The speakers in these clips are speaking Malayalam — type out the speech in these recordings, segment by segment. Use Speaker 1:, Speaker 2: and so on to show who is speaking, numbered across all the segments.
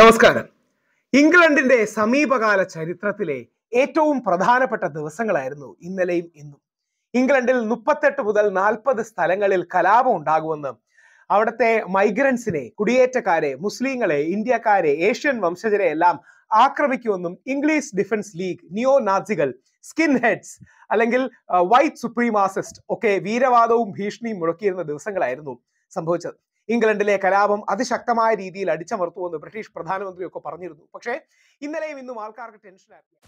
Speaker 1: നമസ്കാരം ഇംഗ്ലണ്ടിന്റെ സമീപകാല ചരിത്രത്തിലെ ഏറ്റവും പ്രധാനപ്പെട്ട ദിവസങ്ങളായിരുന്നു ഇന്നലെയും ഇന്നും ഇംഗ്ലണ്ടിൽ മുപ്പത്തെട്ട് മുതൽ നാൽപ്പത് സ്ഥലങ്ങളിൽ കലാപം ഉണ്ടാകുമെന്ന് അവിടുത്തെ മൈഗ്രൻസിനെ കുടിയേറ്റക്കാരെ മുസ്ലിങ്ങളെ ഇന്ത്യക്കാരെ ഏഷ്യൻ വംശജരെ എല്ലാം ആക്രമിക്കുമെന്നും ഇംഗ്ലീഷ് ഡിഫൻസ് ലീഗ് നിയോ നാസികൾ സ്കിൻ ഹെഡ്സ് അല്ലെങ്കിൽ വൈറ്റ് സുപ്രീമാസിസ്റ്റ് ഒക്കെ വീരവാദവും ഭീഷണിയും മുഴക്കിയിരുന്ന ദിവസങ്ങളായിരുന്നു സംഭവിച്ചത് ഇംഗ്ലണ്ടിലെ കലാപം അതിശക്തമായ രീതിയിൽ അടിച്ചമർത്തുമെന്ന് ബ്രിട്ടീഷ് പ്രധാനമന്ത്രിയൊക്കെ പറഞ്ഞിരുന്നു പക്ഷേ ഇന്നലെയും ഇന്നും ആൾക്കാർക്ക് ടെൻഷനായിരുന്നു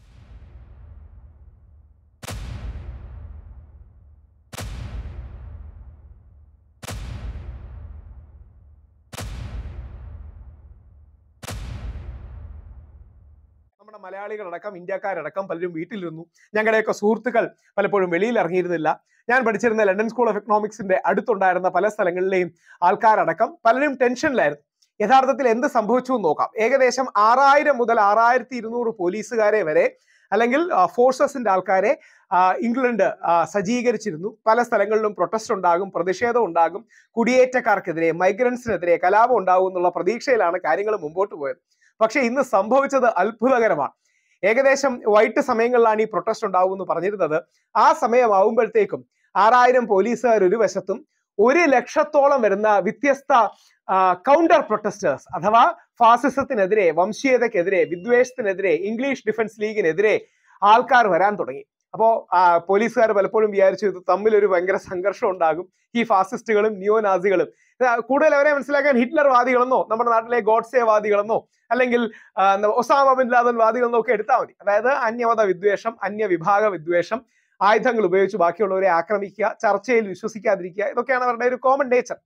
Speaker 1: നമ്മുടെ മലയാളികളടക്കം ഇന്ത്യക്കാരടക്കം പലരും വീട്ടിലിരുന്നു ഞങ്ങളുടെയൊക്കെ സുഹൃത്തുക്കൾ പലപ്പോഴും വെളിയിൽ ഇറങ്ങിയിരുന്നില്ല ഞാൻ പഠിച്ചിരുന്ന ലണ്ടൻ സ്കൂൾ ഓഫ് എക്കണോമിക്സിന്റെ അടുത്തുണ്ടായിരുന്ന പല സ്ഥലങ്ങളിലെയും ആൾക്കാരടക്കം പലരും ടെൻഷനിലായിരുന്നു യഥാർത്ഥത്തിൽ എന്ത് സംഭവിച്ചു എന്ന് നോക്കാം ഏകദേശം ആറായിരം മുതൽ ആറായിരത്തി ഇരുന്നൂറ് പോലീസുകാരെ വരെ അല്ലെങ്കിൽ ഫോഴ്സസിന്റെ ആൾക്കാരെ ഇംഗ്ലണ്ട് സജ്ജീകരിച്ചിരുന്നു പല സ്ഥലങ്ങളിലും പ്രൊട്ടസ്റ്റ് ഉണ്ടാകും പ്രതിഷേധം ഉണ്ടാകും കുടിയേറ്റക്കാർക്കെതിരെ മൈഗ്രൻസിനെതിരെ കലാപം ഉണ്ടാകും എന്നുള്ള പ്രതീക്ഷയിലാണ് കാര്യങ്ങൾ മുമ്പോട്ട് പോയത് പക്ഷേ ഇന്ന് സംഭവിച്ചത് അത്ഭുതകരമാണ് ഏകദേശം വൈകിട്ട് സമയങ്ങളിലാണ് ഈ പ്രൊട്ടസ്റ്റ് ഉണ്ടാവും എന്ന് പറഞ്ഞിരുന്നത് ആ സമയമാവുമ്പോഴത്തേക്കും ആറായിരം പോലീസുകാർ ഒരു വശത്തും ഒരു ലക്ഷത്തോളം വരുന്ന വ്യത്യസ്ത കൗണ്ടർ പ്രൊട്ടസ്റ്റേഴ്സ് അഥവാ ഫാസിസത്തിനെതിരെ വംശീയതക്കെതിരെ വിദ്വേഷത്തിനെതിരെ ഇംഗ്ലീഷ് ഡിഫൻസ് ലീഗിനെതിരെ ആൾക്കാർ വരാൻ തുടങ്ങി അപ്പോൾ പോലീസുകാർ പലപ്പോഴും വിചാരിച്ചു ഇത് തമ്മിൽ ഒരു ഭയങ്കര സംഘർഷം ഉണ്ടാകും ഈ ഫാസിസ്റ്റുകളും ന്യൂ നാസികളും കൂടുതൽ അവരെ മനസ്സിലാക്കാൻ ഹിറ്റ്ലർ വാദികളെന്നോ നമ്മുടെ നാട്ടിലെ ഗോഡ്സേ വാദികളെന്നോ അല്ലെങ്കിൽ ഒസാമ ബിൻ ലാദൻ വാദികളെന്നോ ഒക്കെ എടുത്താൽ മതി അതായത് അന്യമത വിദ്വേഷം അന്യ വിഭാഗ വിദ്വേഷം ആയുധങ്ങൾ ഉപയോഗിച്ച് ബാക്കിയുള്ളവരെ ആക്രമിക്കുക ചർച്ചയിൽ വിശ്വസിക്കാതിരിക്കുക ഇതൊക്കെയാണ് അവരുടെ ഒരു കോമൺ നേച്ചർ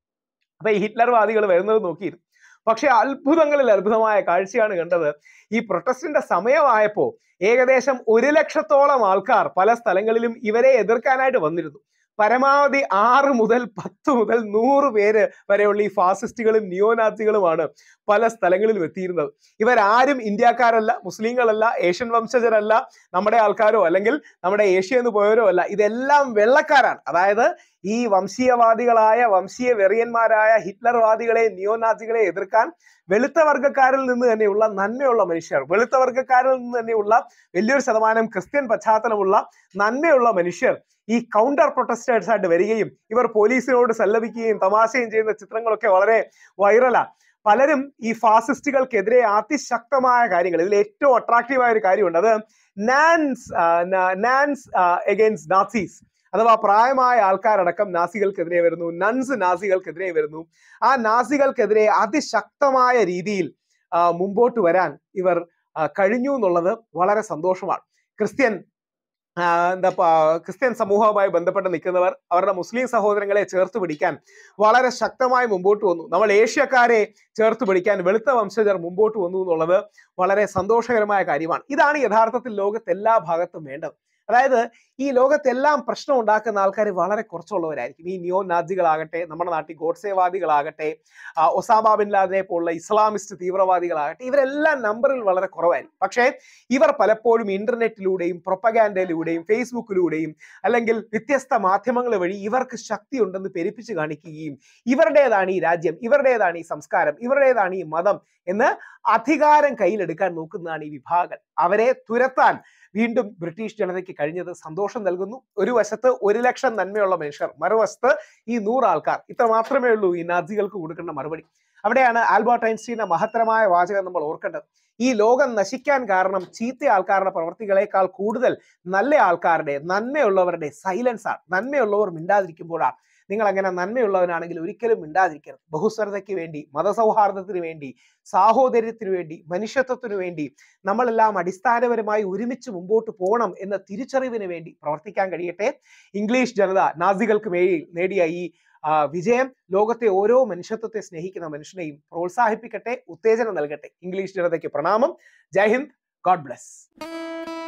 Speaker 1: അപ്പൊ ഈ ഹിറ്റ്ലർ വാദികൾ വരുന്നത് നോക്കിയിരുന്നു പക്ഷെ അത്ഭുതങ്ങളിൽ അത്ഭുതമായ കാഴ്ചയാണ് കണ്ടത് ഈ പ്രൊട്ടസ്റ്റിന്റെ സമയമായപ്പോൾ ഏകദേശം ഒരു ലക്ഷത്തോളം ആൾക്കാർ പല സ്ഥലങ്ങളിലും ഇവരെ എതിർക്കാനായിട്ട് വന്നിരുന്നു പരമാവധി ആറ് മുതൽ പത്ത് മുതൽ നൂറ് പേര് വരെയുള്ള ഈ ഫാസിസ്റ്റുകളും നിയോനാസികളുമാണ് പല സ്ഥലങ്ങളിലും എത്തിയിരുന്നത് ഇവരാരും ഇന്ത്യക്കാരല്ല മുസ്ലിങ്ങളല്ല ഏഷ്യൻ വംശജരല്ല നമ്മുടെ ആൾക്കാരോ അല്ലെങ്കിൽ നമ്മുടെ ഏഷ്യ എന്ന് പോയവരോ അല്ല ഇതെല്ലാം വെള്ളക്കാരാണ് അതായത് ഈ വംശീയവാദികളായ വംശീയ വെറിയന്മാരായ ഹിറ്റ്ലർവാദികളെ നിയോനാസികളെ എതിർക്കാൻ വെളുത്ത വർഗ്ഗക്കാരിൽ നിന്ന് തന്നെയുള്ള നന്മയുള്ള മനുഷ്യർ വെളുത്ത വർഗ്ഗക്കാരിൽ നിന്ന് തന്നെയുള്ള വലിയൊരു ശതമാനം ക്രിസ്ത്യൻ പശ്ചാത്തലമുള്ള നന്മയുള്ള മനുഷ്യർ ഈ കൗണ്ടർ പ്രൊട്ടസ്റ്റേഴ്സ് ആയിട്ട് വരികയും ഇവർ പോലീസിനോട് സല്ലപിക്കുകയും തമാശയും ചെയ്യുന്ന ചിത്രങ്ങളൊക്കെ വളരെ വൈറലാ പലരും ഈ ഫാസിസ്റ്റുകൾക്കെതിരെ അതിശക്തമായ കാര്യങ്ങൾ ഇതിൽ ഏറ്റവും അട്രാക്റ്റീവായ ഒരു കാര്യമുണ്ട് അത് നാൻസ് നാൻസ് എഗെയിൻസ്റ്റ് നാസീസ് അഥവാ പ്രായമായ ആൾക്കാരടക്കം നാസികൾക്കെതിരെ വരുന്നു നൻസ് നാസികൾക്കെതിരെ വരുന്നു ആ നാസികൾക്കെതിരെ അതിശക്തമായ രീതിയിൽ മുമ്പോട്ട് വരാൻ ഇവർ കഴിഞ്ഞു എന്നുള്ളത് വളരെ സന്തോഷമാണ് ക്രിസ്ത്യൻ എന്താ ക്രിസ്ത്യൻ സമൂഹവുമായി ബന്ധപ്പെട്ട് നിൽക്കുന്നവർ അവരുടെ മുസ്ലിം സഹോദരങ്ങളെ ചേർത്ത് പിടിക്കാൻ വളരെ ശക്തമായി മുമ്പോട്ട് വന്നു നമ്മൾ ഏഷ്യക്കാരെ ചേർത്ത് പിടിക്കാൻ വെളുത്ത വംശജർ മുമ്പോട്ട് വന്നു എന്നുള്ളത് വളരെ സന്തോഷകരമായ കാര്യമാണ് ഇതാണ് യഥാർത്ഥത്തിൽ ലോകത്തെല്ലാ ഭാഗത്തും വേണ്ടത് അതായത് ഈ ലോകത്തെല്ലാം പ്രശ്നം ഉണ്ടാക്കുന്ന ആൾക്കാർ വളരെ കുറച്ചുള്ളവരായിരിക്കും ഈ നിയോ നാജികളാകട്ടെ നമ്മുടെ നാട്ടിൽ ഗോഡ്സേവാദികളാകട്ടെ ഒസാബാബിൻലാദിനെ പോലുള്ള ഇസ്ലാമിസ്റ്റ് തീവ്രവാദികളാകട്ടെ ഇവരെല്ലാം നമ്പറിൽ വളരെ കുറവായിരിക്കും പക്ഷേ ഇവർ പലപ്പോഴും ഇന്റർനെറ്റിലൂടെയും പ്രൊപ്പഗാൻഡയിലൂടെയും ഫേസ്ബുക്കിലൂടെയും അല്ലെങ്കിൽ വ്യത്യസ്ത മാധ്യമങ്ങൾ വഴി ഇവർക്ക് ശക്തിയുണ്ടെന്ന് പെരുപ്പിച്ച് കാണിക്കുകയും ഇവരുടേതാണ് ഈ രാജ്യം ഇവരുടേതാണ് ഈ സംസ്കാരം ഇവരുടേതാണ് ഈ മതം എന്ന് അധികാരം കയ്യിലെടുക്കാൻ നോക്കുന്നതാണ് ഈ വിഭാഗം അവരെ തുരത്താൻ വീണ്ടും ബ്രിട്ടീഷ് ജനതയ്ക്ക് കഴിഞ്ഞത് സന്തോഷം നൽകുന്നു ഒരു വശത്ത് ഒരു ലക്ഷം നന്മയുള്ള മനുഷ്യർ മറുവശത്ത് ഈ നൂറ് ആൾക്കാർ ഇത്ര മാത്രമേ ഉള്ളൂ ഈ നാസികൾക്ക് കൊടുക്കേണ്ട മറുപടി അവിടെയാണ് ആൽബർട്ട് ഐൻസ്റ്റീന്റെ മഹത്തരമായ വാചകം നമ്മൾ ഓർക്കേണ്ടത് ഈ ലോകം നശിക്കാൻ കാരണം ചീത്ത ആൾക്കാരുടെ പ്രവൃത്തികളേക്കാൾ കൂടുതൽ നല്ല ആൾക്കാരുടെ നന്മയുള്ളവരുടെ സൈലൻസ് ആണ് നന്മയുള്ളവർ മിണ്ടാതിരിക്കുമ്പോഴാണ് നിങ്ങൾ അങ്ങനെ നന്മയുള്ളവനാണെങ്കിൽ ഒരിക്കലും മിണ്ടാതിരിക്കരുത് ബഹുസ്വരതയ്ക്ക് വേണ്ടി മതസൗഹാർദ്ദത്തിന് വേണ്ടി സാഹോദര്യത്തിനു വേണ്ടി മനുഷ്യത്വത്തിനു വേണ്ടി നമ്മളെല്ലാം അടിസ്ഥാനപരമായി ഒരുമിച്ച് മുമ്പോട്ട് പോകണം എന്ന തിരിച്ചറിവിന് വേണ്ടി പ്രവർത്തിക്കാൻ കഴിയട്ടെ ഇംഗ്ലീഷ് ജനത നാസികൾക്ക് മേലിൽ നേടിയ ഈ വിജയം ലോകത്തെ ഓരോ മനുഷ്യത്വത്തെ സ്നേഹിക്കുന്ന മനുഷ്യനെയും പ്രോത്സാഹിപ്പിക്കട്ടെ ഉത്തേജനം നൽകട്ടെ ഇംഗ്ലീഷ് ജനതയ്ക്ക് പ്രണാമം ജയ് ഹിന്ദ് ഗോഡ് ബ്ലസ്